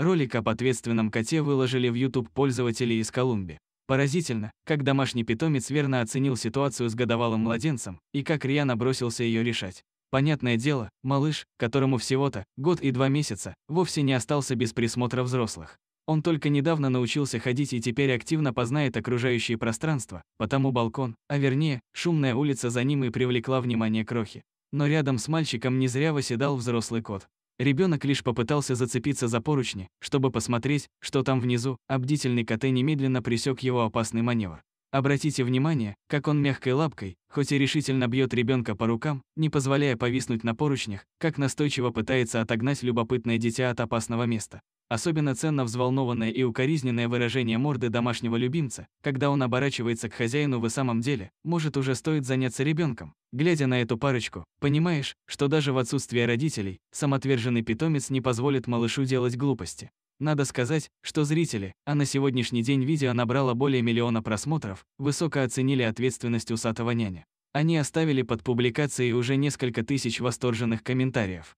Ролик об ответственном коте выложили в YouTube пользователи из Колумбии. Поразительно, как домашний питомец верно оценил ситуацию с годовалым младенцем и как Риана бросился ее решать. Понятное дело, малыш, которому всего-то год и два месяца, вовсе не остался без присмотра взрослых. Он только недавно научился ходить и теперь активно познает окружающее пространство, потому балкон, а вернее, шумная улица за ним и привлекла внимание крохи. Но рядом с мальчиком не зря восседал взрослый кот. Ребенок лишь попытался зацепиться за поручни, чтобы посмотреть, что там внизу, а бдительный коте немедленно присек его опасный маневр. Обратите внимание, как он мягкой лапкой, хоть и решительно бьет ребенка по рукам, не позволяя повиснуть на поручнях, как настойчиво пытается отогнать любопытное дитя от опасного места. Особенно ценно взволнованное и укоризненное выражение морды домашнего любимца, когда он оборачивается к хозяину вы самом деле, может уже стоит заняться ребенком. Глядя на эту парочку, понимаешь, что даже в отсутствие родителей, самоотверженный питомец не позволит малышу делать глупости. Надо сказать, что зрители, а на сегодняшний день видео набрало более миллиона просмотров, высоко оценили ответственность усатого няня. Они оставили под публикацией уже несколько тысяч восторженных комментариев.